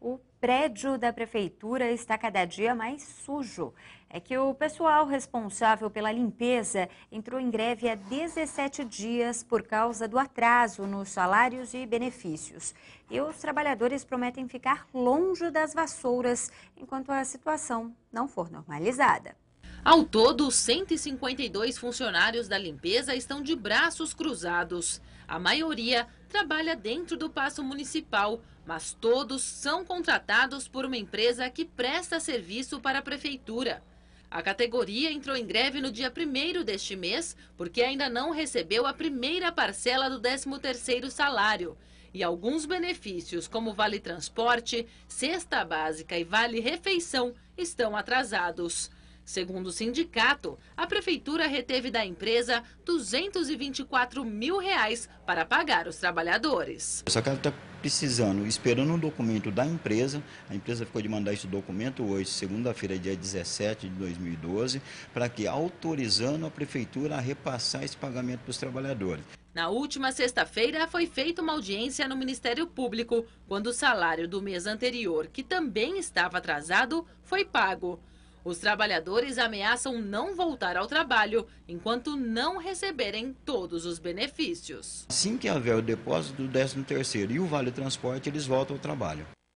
o prédio da prefeitura está cada dia mais sujo. É que o pessoal responsável pela limpeza entrou em greve há 17 dias por causa do atraso nos salários e benefícios. E os trabalhadores prometem ficar longe das vassouras enquanto a situação não for normalizada. Ao todo, 152 funcionários da limpeza estão de braços cruzados. A maioria trabalha dentro do Paço Municipal, mas todos são contratados por uma empresa que presta serviço para a Prefeitura. A categoria entrou em greve no dia 1 deste mês, porque ainda não recebeu a primeira parcela do 13º salário. E alguns benefícios, como vale transporte, cesta básica e vale refeição, estão atrasados. Segundo o sindicato, a prefeitura reteve da empresa 224 mil reais para pagar os trabalhadores. Essa casa está precisando, esperando um documento da empresa. A empresa ficou de mandar esse documento hoje, segunda-feira, dia 17 de 2012, para que autorizando a prefeitura a repassar esse pagamento para os trabalhadores. Na última sexta-feira, foi feita uma audiência no Ministério Público, quando o salário do mês anterior, que também estava atrasado, foi pago. Os trabalhadores ameaçam não voltar ao trabalho enquanto não receberem todos os benefícios. Assim que houver o depósito do 13º e o vale transporte, eles voltam ao trabalho.